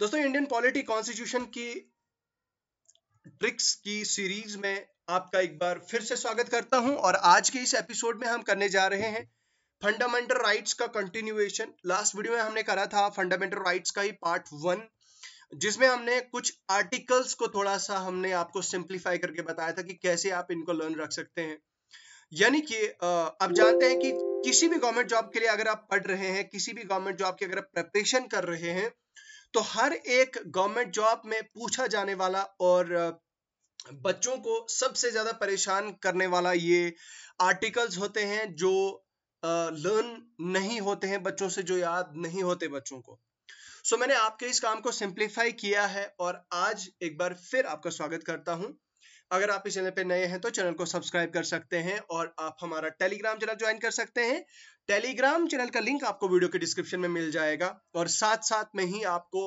दोस्तों Indian polity constitution की tricks की सीरीज में आपका एक बार फिर से स्वागत करता हूं और आज के इस एपिसोड में हम करने जा रहे हैं फंडामेंटल राइट्स का कंटिन्यूएशन लास्ट वीडियो में हमने करा था फंडामेंटल राइट्स का ही पार्ट वन जिसमें हमने कुछ आर्टिकल्स को थोड़ा सा हमने आपको सिंप्लीफाई करके बताया था कि कैसे आप इनको लर्न रख सकते हैं यानी कि आप जानते हैं कि किसी भी गवर्नमेंट जॉब के लिए अगर आप पढ़ रहे हैं किसी भी गवर्नमेंट जॉब की अगर आप प्रेपरेशन कर रहे हैं तो हर एक गवर्नमेंट जॉब में पूछा जाने वाला और बच्चों को सबसे ज़्यादा परेशान करने वाला ये आर्टिकल्स होते हैं जो लर्न नहीं होते हैं बच्चों से जो याद नहीं होते बच्चों को सो so, मैंने आपके इस काम को सिंप्लीफाई किया है और आज एक बार फिर आपका स्वागत करता हूं अगर आप इस चैनल पर नए हैं तो चैनल को सब्सक्राइब कर सकते हैं और आप हमारा टेलीग्राम चैनल ज्वाइन कर सकते हैं टेलीग्राम चैनल का लिंक आपको वीडियो के डिस्क्रिप्शन में मिल जाएगा और साथ साथ में ही आपको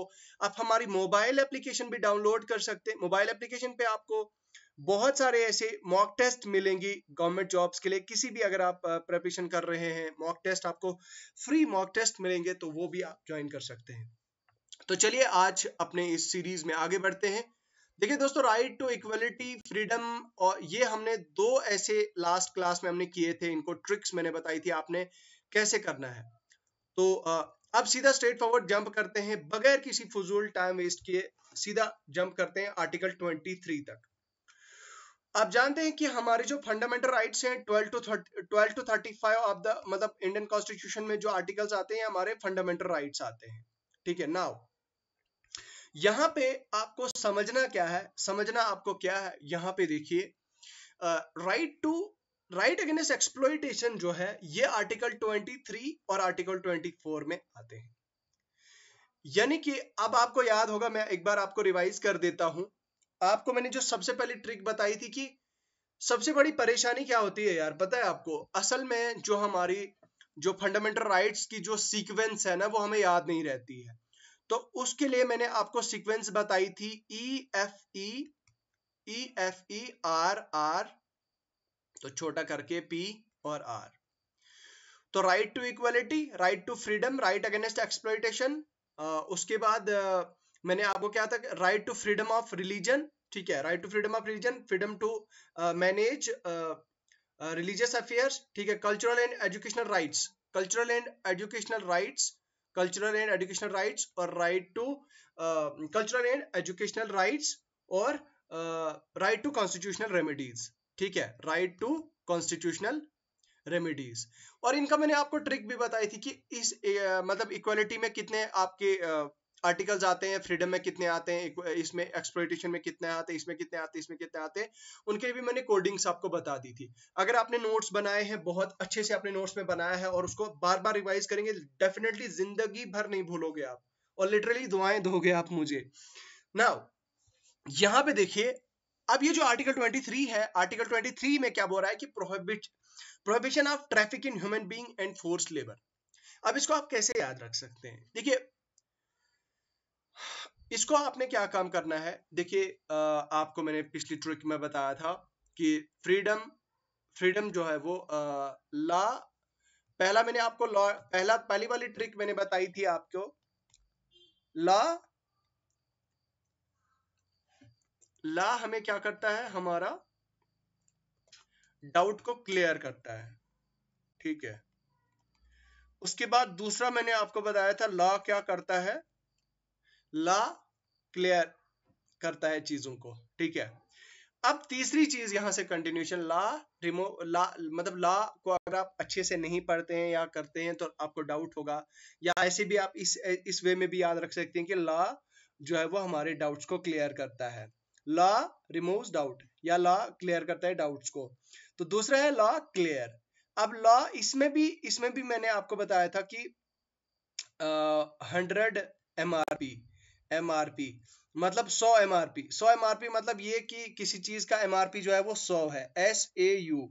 आप हमारी मोबाइल एप्लीकेशन भी डाउनलोड कर सकते हैं मोबाइल एप्लीकेशन पे आपको बहुत सारे ऐसे मॉक टेस्ट मिलेंगी गवर्नमेंट जॉब्स के लिए किसी भी अगर आप प्रेपरेशन कर रहे हैं मॉक टेस्ट आपको फ्री मॉक टेस्ट मिलेंगे तो वो भी आप ज्वाइन कर सकते हैं तो चलिए आज अपने इस सीरीज में आगे बढ़ते हैं देखिए दोस्तों राइट टू इक्वलिटी फ्रीडम और ये हमने दो ऐसे लास्ट क्लास में हमने किए थे इनको ट्रिक्स मैंने बताई थी आपने कैसे करना है तो अब सीधा स्ट्रेट फॉरवर्ड जंप करते हैं बगैर किसी फजूल टाइम वेस्ट किए सीधा जंप करते हैं आर्टिकल 23 तक आप जानते हैं कि हमारे जो फंडामेंटल राइट्स हैं 12 टू 12 टू 35 ऑफ द मतलब इंडियन कॉन्स्टिट्यूशन में जो आर्टिकल्स आते हैं हमारे फंडामेंटल राइट्स आते हैं ठीक है नाउ यहाँ पे आपको समझना क्या है समझना आपको क्या है यहां पे देखिए right to right against exploitation जो है ये आर्टिकल 23 और आर्टिकल 24 में आते हैं यानी कि अब आपको याद होगा मैं एक बार आपको रिवाइज कर देता हूं आपको मैंने जो सबसे पहली ट्रिक बताई थी कि सबसे बड़ी परेशानी क्या होती है यार पता है आपको असल में जो हमारी जो फंडामेंटल राइट्स की जो सीक्वेंस है ना वो हमें याद नहीं रहती है तो उसके लिए मैंने आपको सीक्वेंस बताई थी E F E E F E R R तो छोटा करके पी और आर तो right to equality right to freedom right against exploitation उसके बाद uh, मैंने आपको क्या था right to freedom of religion ठीक है right to freedom of religion freedom to manage religious affairs ठीक है cultural and educational rights cultural and educational rights cultural and educational rights और right to cultural and educational rights और right to constitutional remedies ठीक है right to constitutional remedies और इनका मैंने आपको ट्रिक भी बताई थी कि इस मतलब इक्वालिटी में कितने आपके uh, आर्टिकल्स आते हैं फ्रीडम में कितने आते हैं इसमें एक्सप्लोइटेशन में कितने आते हैं इसमें कितने आते हैं इसमें कितने आते हैं उनके भी मैंने कोडिंग्स आपको बता दी थी अगर आपने नोट्स बनाए हैं बहुत अच्छे से आपने नोट्स में बनाया है और उसको बार बार रिवाइज करेंगे डेफिनेटली जिंदगी भर नहीं भूलोगे आप और लिटरली दुआएं दोगे आप मुझे नाउ यहाँ पे देखिए अब ये जो आर्टिकल 23 है आर्टिकल 23 में क्या बोल रहा है कि prohibit prohibition of traffic in human being and force labour अब इसको आप कैसे याद रख सकते हैं देखिए इसको आपने क्या काम करना है देखिए आपको मैंने पिछली ट्रिक में बताया था कि फ्रीडम फ्रीडम जो है वो आ, ला पहला मैंने आपको लॉ पहला पहली वाली ट्रिक मैंने बताई थी आपको ला ला हमें क्या करता है हमारा डाउट को क्लियर करता है ठीक है उसके बाद दूसरा मैंने आपको बताया था लॉ क्या करता है ला क्लियर करता है चीजों को ठीक है अब तीसरी चीज यहां से कंटिन्यूशन ला रिमो ला मतलब ला को अगर आप अच्छे से नहीं पढ़ते हैं या करते हैं तो आपको डाउट होगा या ऐसे भी आप इस इस वे में भी याद रख सकते हैं कि ला जो है वो हमारे डाउट्स को क्लियर करता है ला रिमूव्स डाउट या ला क्लियर करता है डाउट्स को तो दूसरा है ला क्लियर अब लॉ इसमें भी इसमें भी मैंने आपको बताया था कि hundred M R P M R P मतलब 100 एम आर पी सौ एम आर पी मतलब ये कि किसी चीज का एम आर पी जो है वो 100 है एस ए यू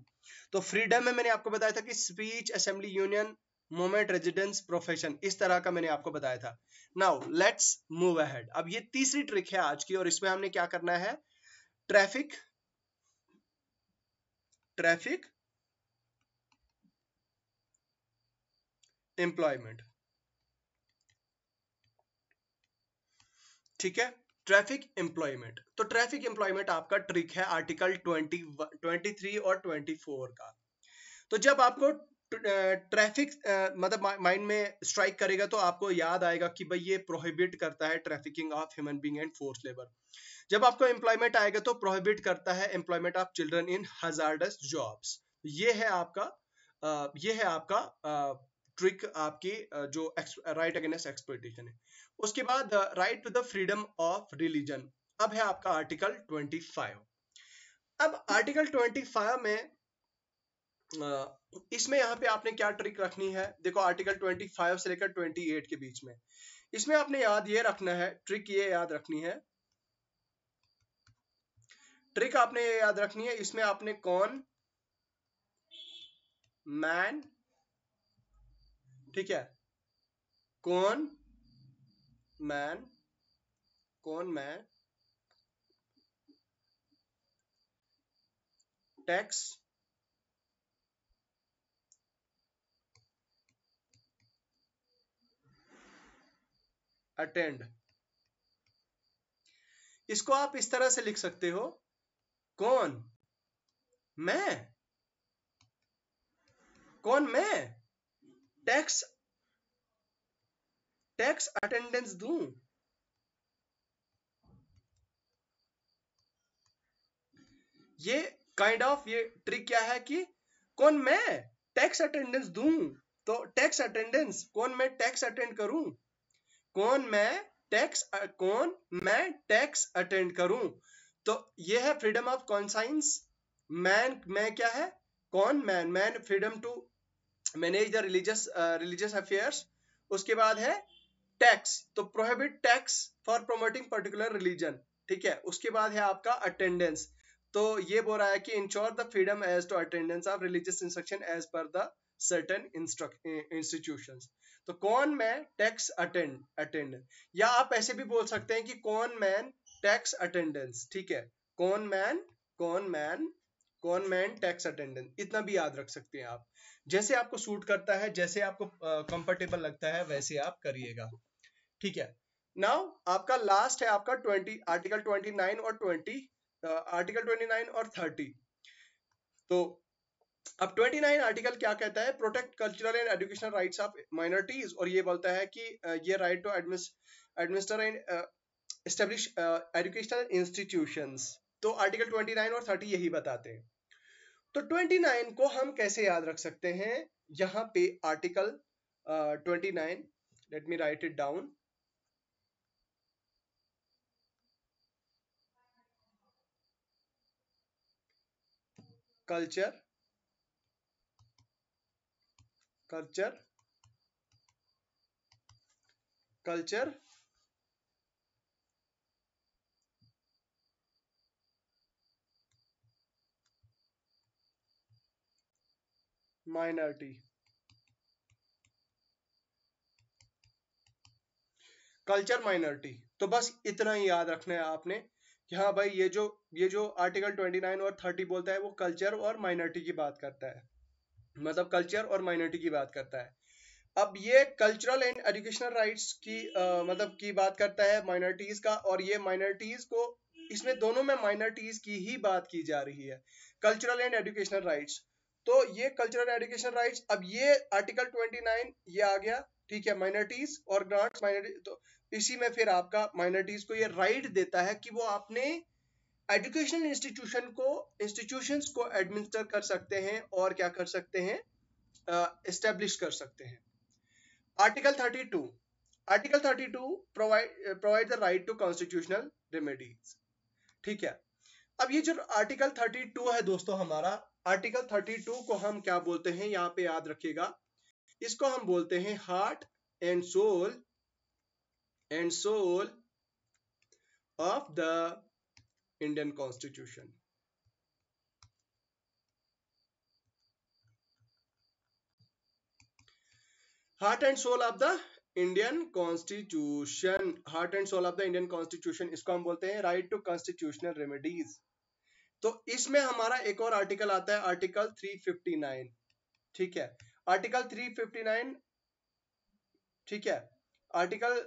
तो फ्रीडम में मैंने आपको बताया था कि speech assembly union movement residence profession इस तरह का मैंने आपको बताया था नाउ लेट्स मूव अहेड अब ये तीसरी ट्रिक है आज की और इसमें हमने क्या करना है ट्रैफिक ट्रैफिक एम्प्लॉयमेंट ठीक है ट्रैफिक एम्प्लॉयमेंट तो ट्रैफिक एम्प्लॉयमेंट आपका ट्रिक है आर्टिकल 20 23 और 24 का तो जब आपको ट्रैफिक मतलब माइंड में स्ट्राइक करेगा तो आपको याद आएगा कि भाई ये प्रोहिबिट करता है trafficking of human being and force labour जब आपको एम्प्लॉयमेंट आएगा तो प्रोहिबिट करता है employment of children in hazardous jobs ये है आपका ये है आपका ट्रिक आपकी जो राइट अगेंस्ट एक्सपोर्टेशन है उसके बाद right to the freedom of religion अब है आपका आर्टिकल 25 अब आर्टिकल 25 में इसमें यहाँ पे आपने क्या ट्रिक रखनी है देखो आर्टिकल 25 से लेकर 28 के बीच में इसमें आपने याद ये रखना है ट्रिक ये याद रखनी है ट्रिक आपने ये याद रखनी है इसमें आपने कौन मैन ठीक है कौन मैन कौन मैन टैक्स अटेंड इसको आप इस तरह से लिख सकते हो कौन मैं कौन मैं टैक्स टैक्स अटेंडेंस दू ये काइंड kind ऑफ of, ये ट्रिक क्या है कि कौन मैं टैक्स अटेंडेंस दू तो टैक्स अटेंडेंस कौन मैं टैक्स अटेंड करूं कौन मैं टैक्स कौन मैं टैक्स अटेंड करूं तो ये है फ्रीडम ऑफ कॉन्साइंस मैन मैं क्या है कौन man man freedom to manage the religious religious affairs उसके बाद है टैक्स तो prohibit tax for promoting particular religion ठीक है उसके बाद है आपका अटेंडेंस तो ये बोल रहा है कि ensure the freedom as to attendance of religious instruction as per the certain institution तो कौन मैन टैक्स अटेंड अटेंडेंट या आप ऐसे भी बोल सकते हैं कि कौन मैन टैक्स अटेंडेंस ठीक है कौन मैन कौन मैन कॉनमैन टैक्स अटेंडेंस इतना भी याद रख सकते हैं आप जैसे आपको सूट करता है जैसे आपको कंफर्टेबल लगता है वैसे आप करिएगा ठीक है नाउ आपका लास्ट है आपका ट्वेंटी आर्टिकल ट्वेंटी नाइन और ट्वेंटी आर्टिकल ट्वेंटी नाइन और थर्टी तो अब 29 आर्टिकल क्या कहता है protect cultural and educational rights of minorities और ये बोलता है कि ये right to administer and establish educational institutions तो आर्टिकल 29 और 30 यही बताते हैं तो 29 को हम कैसे याद रख सकते हैं यहां पे article twenty nine let me write it down culture culture culture minority culture minority तो बस इतना ही याद रखना है आपने कि हाँ भाई ये जो ये जो आर्टिकल 29 और 30 बोलता है वो कल्चर और माइनॉरिटी की बात करता है मतलब कल्चर और माइनॉरिटी की बात करता है अब ये कल्चरल एंड एजुकेशनल राइट्स की आ, मतलब की बात करता है माइनॉरिटीज का और ये माइनॉरिटीज को इसमें दोनों में माइनॉरिटीज की ही बात की जा रही है कल्चरल एंड एजुकेशनल राइट्स तो ये कल्चरल एडुकेशन राइट्स अब ये आर्टिकल 29 ये आ गया ठीक है माइनॉरिटीज और ग्रांट्स माइनॉरिटी तो इसी में फिर आपका माइनॉरिटीज को ये राइट देता है कि वो अपने एजुकेशनल इंस्टीट्यूशन को इंस्टीट्यूशन को एडमिनिस्टर कर सकते हैं और क्या कर सकते हैं इस्टेब्लिश uh, कर सकते हैं article 32 article 32 provide provide the right to constitutional remedies ठीक है अब ये जो आर्टिकल 32 है दोस्तों हमारा आर्टिकल 32 को हम क्या बोलते हैं यहाँ पे याद रखिएगा इसको हम बोलते हैं heart and soul and soul of the Indian constitution heart and soul of the Indian constitution heart and soul of the Indian constitution इसको हम बोलते हैं राइट टू कॉन्स्टिट्यूशनल रेमेडीज तो इसमें हमारा एक और आर्टिकल आता है आर्टिकल 359 ठीक है आर्टिकल 359 ठीक है आर्टिकल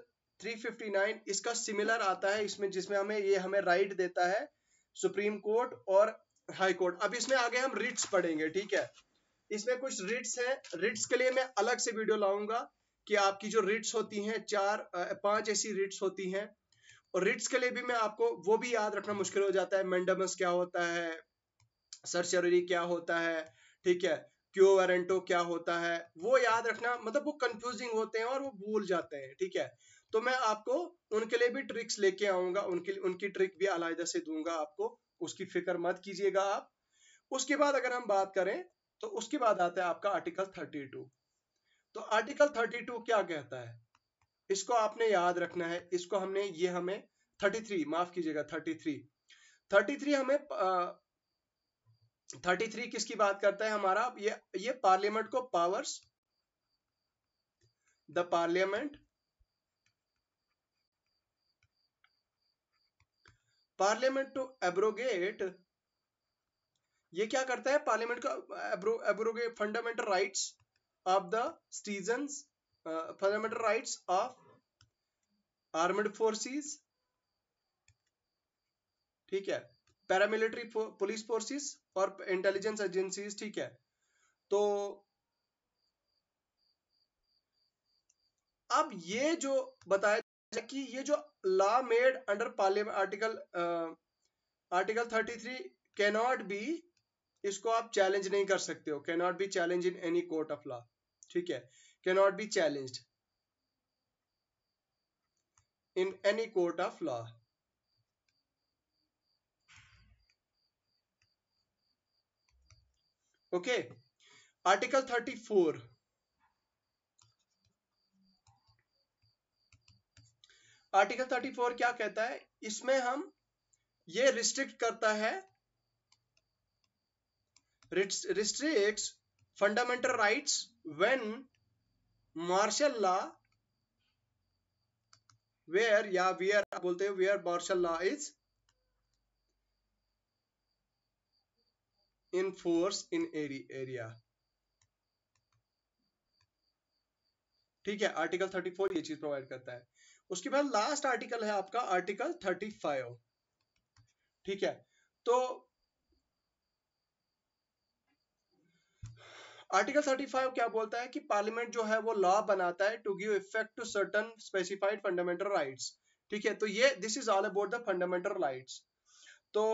359 इसका सिमिलर आता है इसमें जिसमें हमें ये हमें राइट देता है सुप्रीम कोर्ट और हाई कोर्ट अब इसमें आगे हम रिट्स पढ़ेंगे ठीक है इसमें कुछ रिट्स है रिट्स के लिए मैं अलग से वीडियो लाऊंगा कि आपकी जो रिट्स होती हैं चार पांच ऐसी रिट्स होती हैं और रिट्स के लिए भी मैं आपको वो भी याद रखना मुश्किल हो जाता है मेंडमस क्या होता है सर्चरी क्या होता है ठीक है क्यों वारंटो क्या होता है वो याद रखना मतलब वो कंफ्यूजिंग होते हैं और वो भूल जाते हैं ठीक है तो मैं आपको उनके लिए भी ट्रिक्स लेके आऊंगा उनके उनकी ट्रिक भी अलायदा से दूंगा आपको उसकी फिक्र मत कीजिएगा आप उसके बाद अगर हम बात करें तो उसके बाद आता है आपका आर्टिकल थर्टी तो आर्टिकल थर्टी क्या कहता है इसको आपने याद रखना है इसको हमने ये हमें 33 माफ कीजिएगा 33 33 हमें आ, 33 किसकी बात करता है हमारा ये ये पार्लियामेंट को powers the parliament parliament to abrogate ये क्या करता है पार्लियामेंट का abrogate fundamental rights of the citizens uh, fundamental rights of armed forces ठीक है पैरामिलिट्री पुलिस फोर्सेस और इंटेलिजेंस एजेंसीज ठीक है तो अब ये जो बताया कि ये जो law made under parliament article article 33 cannot be इसको आप चैलेंज नहीं कर सकते हो cannot be challenge in any court of law ठीक है cannot be challenged in any court of law. Okay. Article 34. Article 34 क्या कहता है इसमें हम ये रिस्ट्रिक्ट करता है restricts fundamental rights when martial law where या वेयर बोलते हैं where martial law is in force in area ठीक है आर्टिकल 34 ये चीज प्रोवाइड करता है उसके बाद लास्ट आर्टिकल है आपका आर्टिकल 35 ठीक है तो आर्टिकल 35 क्या बोलता है कि पार्लियामेंट जो है वो लॉ बनाता है to give effect to certain specified fundamental rights ठीक है तो ये this is all about the fundamental rights तो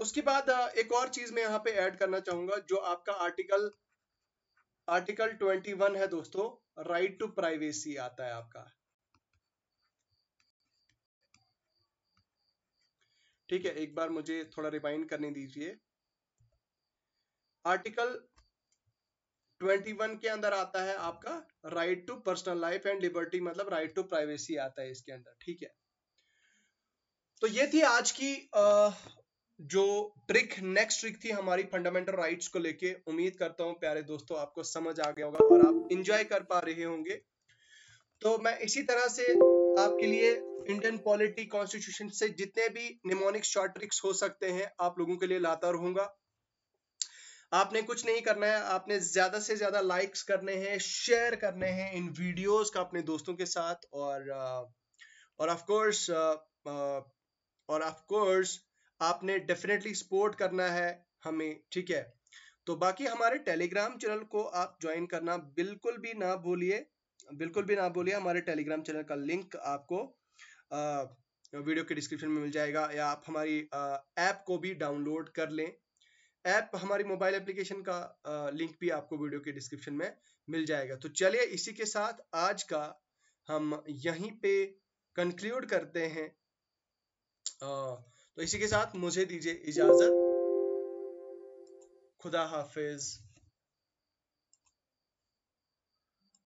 उसके बाद एक और चीज मैं यहाँ पे ऐड करना चाहूंगा जो आपका आर्टिकल आर्टिकल 21 है दोस्तों राइट टू प्राइवेसी आता है आपका ठीक है एक बार मुझे थोड़ा रिमाइंड करने दीजिए आर्टिकल 21 के अंदर आता है आपका right to personal life and liberty मतलब राइट टू प्राइवेसी आता है इसके अंदर ठीक है तो ये थी आज की आ, जो ट्रिक नेक्स्ट ट्रिक थी हमारी फंडामेंटल राइट्स को लेके उम्मीद करता हूं प्यारे दोस्तों आपको समझ आ गया होगा और आप इंजॉय कर पा रहे होंगे तो मैं इसी तरह से आपके लिए इंडियन पॉलिटी कॉन्स्टिट्यूशन से जितने भी निमोनिक शॉर्ट ट्रिक्स हो सकते हैं आप लोगों के लिए लाता रहूंगा आपने कुछ नहीं करना है आपने ज्यादा से ज्यादा लाइक्स करने हैं शेयर करने हैं इन वीडियोस का अपने दोस्तों के साथ और और ऑफ कोर्स और ऑफ कोर्स आपने डेफिनेटली सपोर्ट करना है हमें ठीक है तो बाकी हमारे टेलीग्राम चैनल को आप ज्वाइन करना बिल्कुल भी ना भूलिए बिल्कुल भी ना भूलिए हमारे टेलीग्राम चैनल का लिंक आपको आ, वीडियो के डिस्क्रिप्शन में मिल जाएगा या आप हमारी ऐप को भी डाउनलोड कर लें ऐप हमारी मोबाइल एप्लीकेशन का लिंक भी आपको वीडियो के डिस्क्रिप्शन में मिल जाएगा तो चलिए इसी के साथ आज का हम यहीं पे कंक्लूड करते हैं तो इसी के साथ मुझे दीजिए इजाजत खुदा हाफिज़